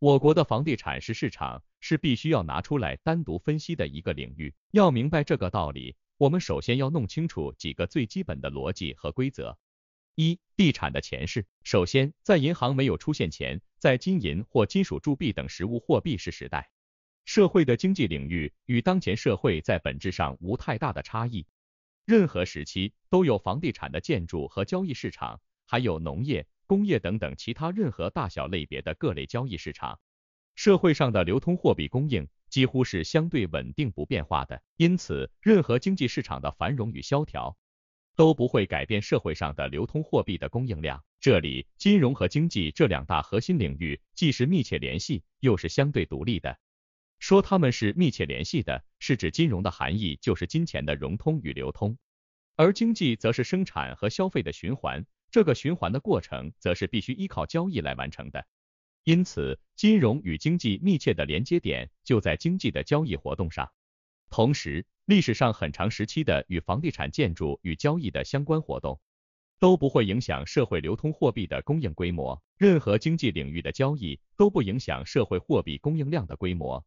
我国的房地产是市场，是必须要拿出来单独分析的一个领域。要明白这个道理，我们首先要弄清楚几个最基本的逻辑和规则。一、地产的前世。首先，在银行没有出现前，在金银或金属铸币等实物货币是时代，社会的经济领域与当前社会在本质上无太大的差异。任何时期都有房地产的建筑和交易市场，还有农业。工业等等其他任何大小类别的各类交易市场，社会上的流通货币供应几乎是相对稳定不变化的，因此任何经济市场的繁荣与萧条都不会改变社会上的流通货币的供应量。这里金融和经济这两大核心领域既是密切联系，又是相对独立的。说它们是密切联系的，是指金融的含义就是金钱的融通与流通，而经济则是生产和消费的循环。这个循环的过程，则是必须依靠交易来完成的。因此，金融与经济密切的连接点就在经济的交易活动上。同时，历史上很长时期的与房地产建筑与交易的相关活动，都不会影响社会流通货币的供应规模。任何经济领域的交易都不影响社会货币供应量的规模，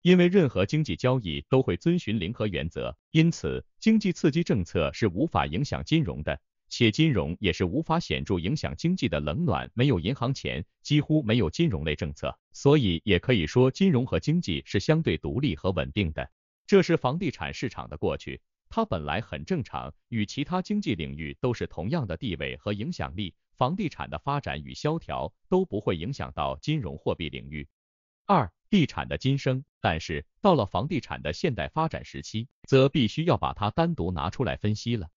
因为任何经济交易都会遵循零和原则。因此，经济刺激政策是无法影响金融的。且金融也是无法显著影响经济的冷暖，没有银行钱，几乎没有金融类政策，所以也可以说金融和经济是相对独立和稳定的。这是房地产市场的过去，它本来很正常，与其他经济领域都是同样的地位和影响力，房地产的发展与萧条都不会影响到金融货币领域。二、地产的今生，但是到了房地产的现代发展时期，则必须要把它单独拿出来分析了。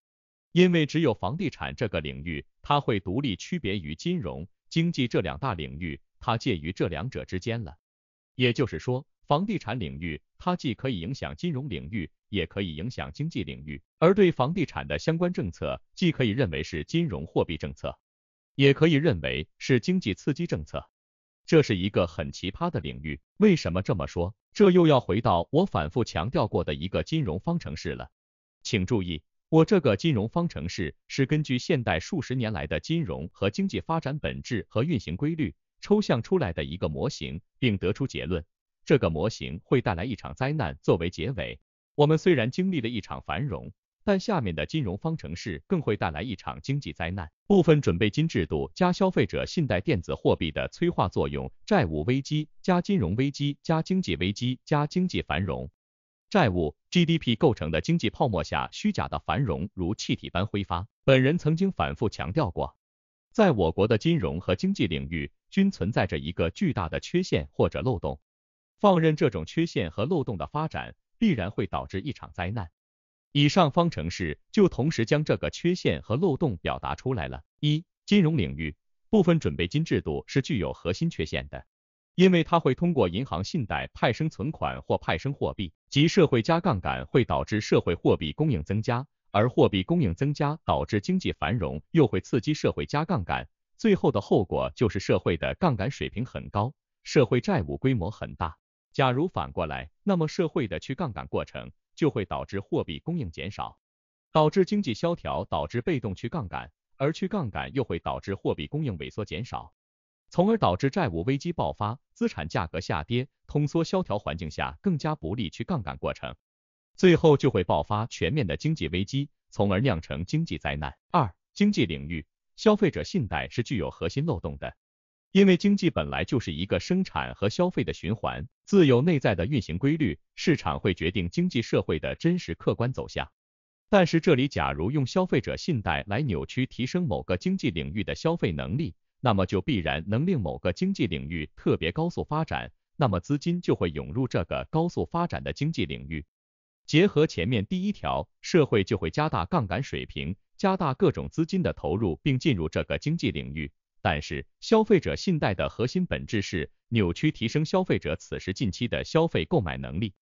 因为只有房地产这个领域，它会独立区别于金融、经济这两大领域，它介于这两者之间了。也就是说，房地产领域它既可以影响金融领域，也可以影响经济领域。而对房地产的相关政策，既可以认为是金融货币政策，也可以认为是经济刺激政策。这是一个很奇葩的领域。为什么这么说？这又要回到我反复强调过的一个金融方程式了。请注意。我这个金融方程式是根据现代数十年来的金融和经济发展本质和运行规律抽象出来的一个模型，并得出结论，这个模型会带来一场灾难作为结尾。我们虽然经历了一场繁荣，但下面的金融方程式更会带来一场经济灾难。部分准备金制度加消费者信贷电子货币的催化作用，债务危机加金融危机加经济危机加经济繁荣。债务 GDP 构成的经济泡沫下虚假的繁荣如气体般挥发。本人曾经反复强调过，在我国的金融和经济领域均存在着一个巨大的缺陷或者漏洞，放任这种缺陷和漏洞的发展，必然会导致一场灾难。以上方程式就同时将这个缺陷和漏洞表达出来了。一、金融领域部分准备金制度是具有核心缺陷的。因为它会通过银行信贷派生存款或派生货币，即社会加杠杆，会导致社会货币供应增加，而货币供应增加导致经济繁荣，又会刺激社会加杠杆，最后的后果就是社会的杠杆水平很高，社会债务规模很大。假如反过来，那么社会的去杠杆过程就会导致货币供应减少，导致经济萧条，导致被动去杠杆，而去杠杆又会导致货币供应萎缩减少。从而导致债务危机爆发，资产价格下跌，通缩萧条环境下更加不利去杠杆过程，最后就会爆发全面的经济危机，从而酿成经济灾难。二、经济领域，消费者信贷是具有核心漏洞的，因为经济本来就是一个生产和消费的循环，自有内在的运行规律，市场会决定经济社会的真实客观走向。但是这里，假如用消费者信贷来扭曲提升某个经济领域的消费能力。那么就必然能令某个经济领域特别高速发展，那么资金就会涌入这个高速发展的经济领域。结合前面第一条，社会就会加大杠杆水平，加大各种资金的投入，并进入这个经济领域。但是，消费者信贷的核心本质是扭曲提升消费者此时近期的消费购买能力，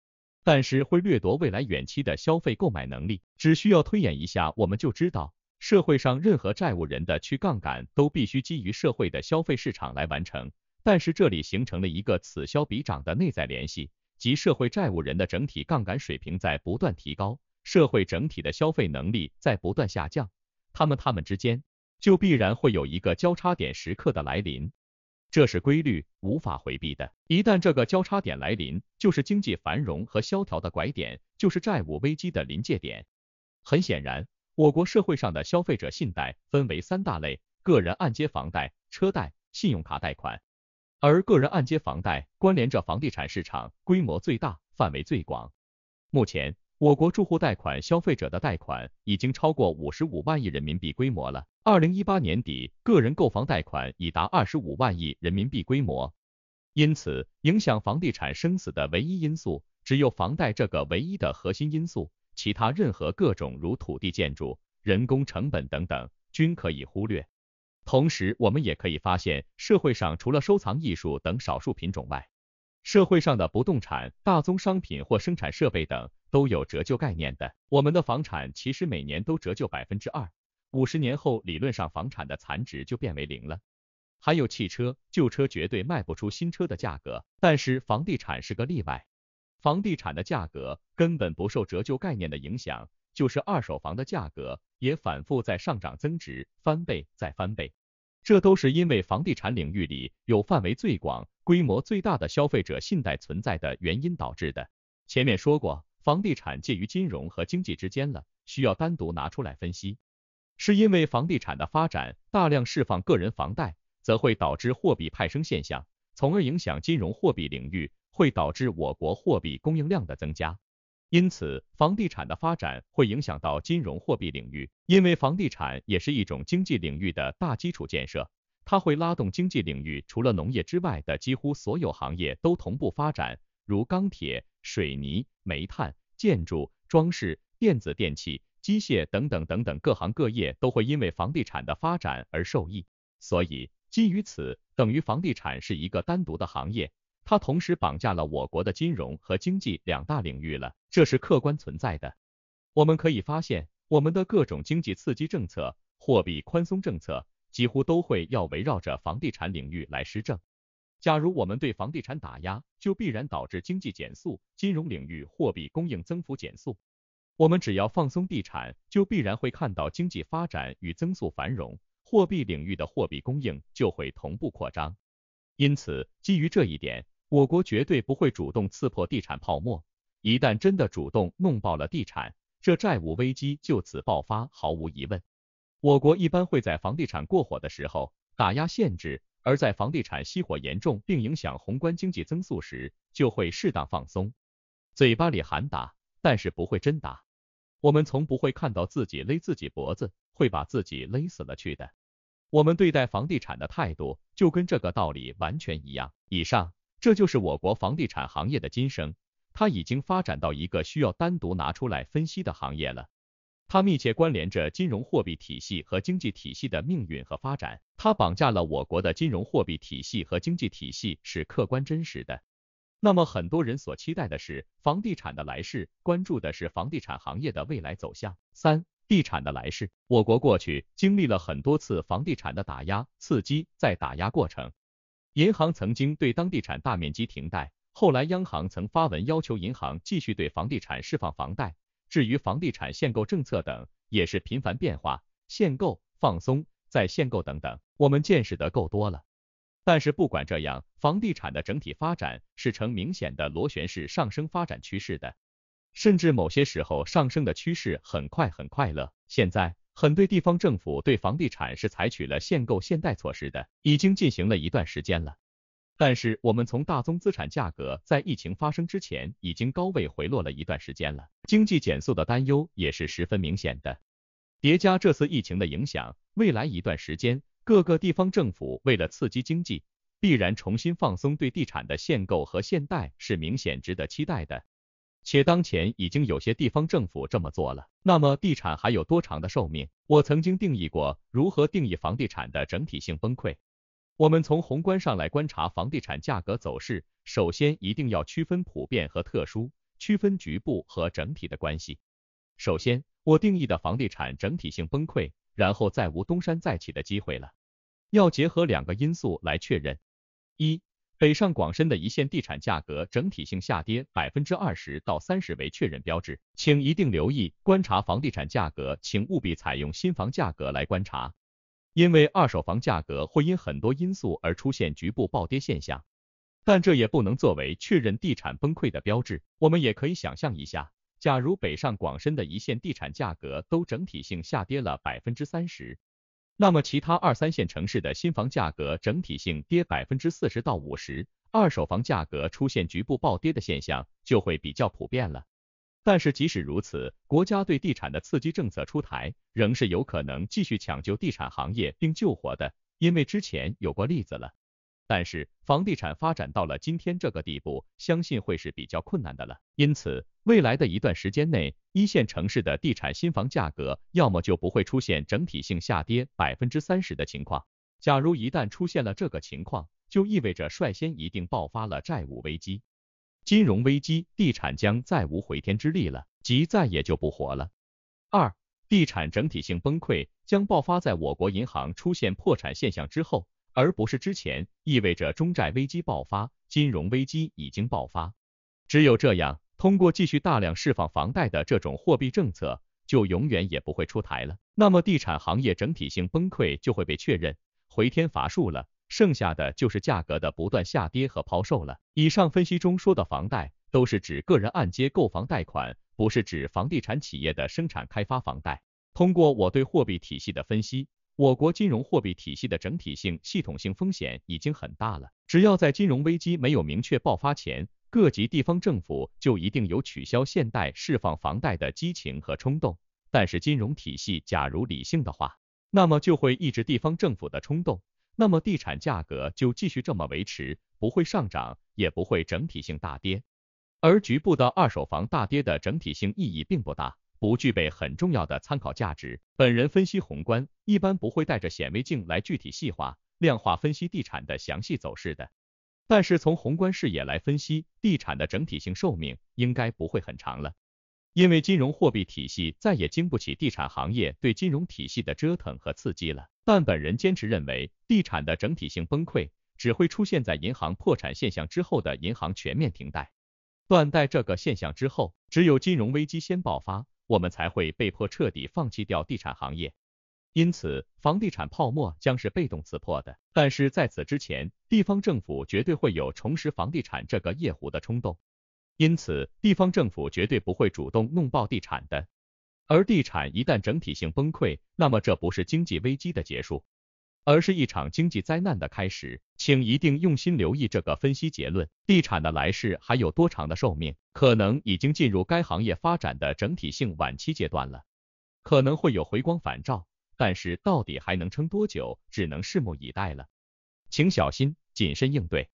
但是会掠夺未来远期的消费购买能力。只需要推演一下，我们就知道。社会上任何债务人的去杠杆都必须基于社会的消费市场来完成，但是这里形成了一个此消彼长的内在联系，即社会债务人的整体杠杆水平在不断提高，社会整体的消费能力在不断下降，他们他们之间就必然会有一个交叉点时刻的来临，这是规律无法回避的。一旦这个交叉点来临，就是经济繁荣和萧条的拐点，就是债务危机的临界点。很显然。我国社会上的消费者信贷分为三大类：个人按揭房贷、车贷、信用卡贷款。而个人按揭房贷关联着房地产市场，规模最大，范围最广。目前，我国住户贷款消费者的贷款已经超过五十五万亿人民币规模了。二零一八年底，个人购房贷款已达二十五万亿人民币规模。因此，影响房地产生死的唯一因素，只有房贷这个唯一的核心因素。其他任何各种如土地、建筑、人工成本等等，均可以忽略。同时，我们也可以发现，社会上除了收藏艺术等少数品种外，社会上的不动产、大宗商品或生产设备等，都有折旧概念的。我们的房产其实每年都折旧百分之二，五十年后理论上房产的残值就变为零了。还有汽车，旧车绝对卖不出新车的价格，但是房地产是个例外。房地产的价格根本不受折旧概念的影响，就是二手房的价格也反复在上涨增值，翻倍再翻倍，这都是因为房地产领域里有范围最广、规模最大的消费者信贷存在的原因导致的。前面说过，房地产介于金融和经济之间了，需要单独拿出来分析，是因为房地产的发展大量释放个人房贷，则会导致货币派生现象，从而影响金融货币领域。会导致我国货币供应量的增加，因此房地产的发展会影响到金融货币领域，因为房地产也是一种经济领域的大基础建设，它会拉动经济领域除了农业之外的几乎所有行业都同步发展，如钢铁、水泥、煤炭、建筑、装饰、电子电器、机械等等等等，各行各业都会因为房地产的发展而受益，所以基于此，等于房地产是一个单独的行业。它同时绑架了我国的金融和经济两大领域了，这是客观存在的。我们可以发现，我们的各种经济刺激政策、货币宽松政策，几乎都会要围绕着房地产领域来施政。假如我们对房地产打压，就必然导致经济减速、金融领域货币供应增幅减速。我们只要放松地产，就必然会看到经济发展与增速繁荣，货币领域的货币供应就会同步扩张。因此，基于这一点。我国绝对不会主动刺破地产泡沫，一旦真的主动弄爆了地产，这债务危机就此爆发，毫无疑问。我国一般会在房地产过火的时候打压限制，而在房地产熄火严重并影响宏观经济增速时，就会适当放松。嘴巴里喊打，但是不会真打。我们从不会看到自己勒自己脖子，会把自己勒死了去的。我们对待房地产的态度就跟这个道理完全一样。以上。这就是我国房地产行业的今生，它已经发展到一个需要单独拿出来分析的行业了。它密切关联着金融货币体系和经济体系的命运和发展，它绑架了我国的金融货币体系和经济体系是客观真实的。那么很多人所期待的是房地产的来世，关注的是房地产行业的未来走向。三、地产的来世，我国过去经历了很多次房地产的打压、刺激、再打压过程。银行曾经对当地产大面积停贷，后来央行曾发文要求银行继续对房地产释放房贷。至于房地产限购政策等，也是频繁变化，限购、放松、再限购等等，我们见识的够多了。但是不管这样，房地产的整体发展是呈明显的螺旋式上升发展趋势的，甚至某些时候上升的趋势很快很快乐。现在。很对，地方政府对房地产是采取了限购限贷措施的，已经进行了一段时间了。但是我们从大宗资产价格在疫情发生之前已经高位回落了一段时间了，经济减速的担忧也是十分明显的。叠加这次疫情的影响，未来一段时间，各个地方政府为了刺激经济，必然重新放松对地产的限购和限贷，是明显值得期待的。且当前已经有些地方政府这么做了，那么地产还有多长的寿命？我曾经定义过，如何定义房地产的整体性崩溃？我们从宏观上来观察房地产价格走势，首先一定要区分普遍和特殊，区分局部和整体的关系。首先，我定义的房地产整体性崩溃，然后再无东山再起的机会了。要结合两个因素来确认，一。北上广深的一线地产价格整体性下跌百分之二十到三十为确认标志，请一定留意观察房地产价格，请务必采用新房价格来观察，因为二手房价格会因很多因素而出现局部暴跌现象，但这也不能作为确认地产崩溃的标志。我们也可以想象一下，假如北上广深的一线地产价格都整体性下跌了百分之三十。那么，其他二三线城市的新房价格整体性跌百分之四十到五十，二手房价格出现局部暴跌的现象就会比较普遍了。但是，即使如此，国家对地产的刺激政策出台，仍是有可能继续抢救地产行业并救活的，因为之前有过例子了。但是房地产发展到了今天这个地步，相信会是比较困难的了。因此，未来的一段时间内，一线城市的地产新房价格要么就不会出现整体性下跌百分之三十的情况。假如一旦出现了这个情况，就意味着率先一定爆发了债务危机、金融危机，地产将再无回天之力了，即再也就不活了。二、地产整体性崩溃将爆发在我国银行出现破产现象之后。而不是之前，意味着中债危机爆发，金融危机已经爆发。只有这样，通过继续大量释放房贷的这种货币政策，就永远也不会出台了。那么地产行业整体性崩溃就会被确认，回天乏术了。剩下的就是价格的不断下跌和抛售了。以上分析中说的房贷，都是指个人按揭购房贷款，不是指房地产企业的生产开发房贷。通过我对货币体系的分析。我国金融货币体系的整体性、系统性风险已经很大了。只要在金融危机没有明确爆发前，各级地方政府就一定有取消限贷、释放房贷的激情和冲动。但是金融体系假如理性的话，那么就会抑制地方政府的冲动，那么地产价格就继续这么维持，不会上涨，也不会整体性大跌。而局部的二手房大跌的整体性意义并不大。不具备很重要的参考价值。本人分析宏观，一般不会带着显微镜来具体细化、量化分析地产的详细走势的。但是从宏观视野来分析，地产的整体性寿命应该不会很长了，因为金融货币体系再也经不起地产行业对金融体系的折腾和刺激了。但本人坚持认为，地产的整体性崩溃只会出现在银行破产现象之后的银行全面停贷、断贷这个现象之后，只有金融危机先爆发。我们才会被迫彻底放弃掉地产行业，因此房地产泡沫将是被动刺破的。但是在此之前，地方政府绝对会有重拾房地产这个业壶的冲动，因此地方政府绝对不会主动弄爆地产的。而地产一旦整体性崩溃，那么这不是经济危机的结束。而是一场经济灾难的开始，请一定用心留意这个分析结论。地产的来世还有多长的寿命？可能已经进入该行业发展的整体性晚期阶段了，可能会有回光返照，但是到底还能撑多久，只能拭目以待了。请小心谨慎应对。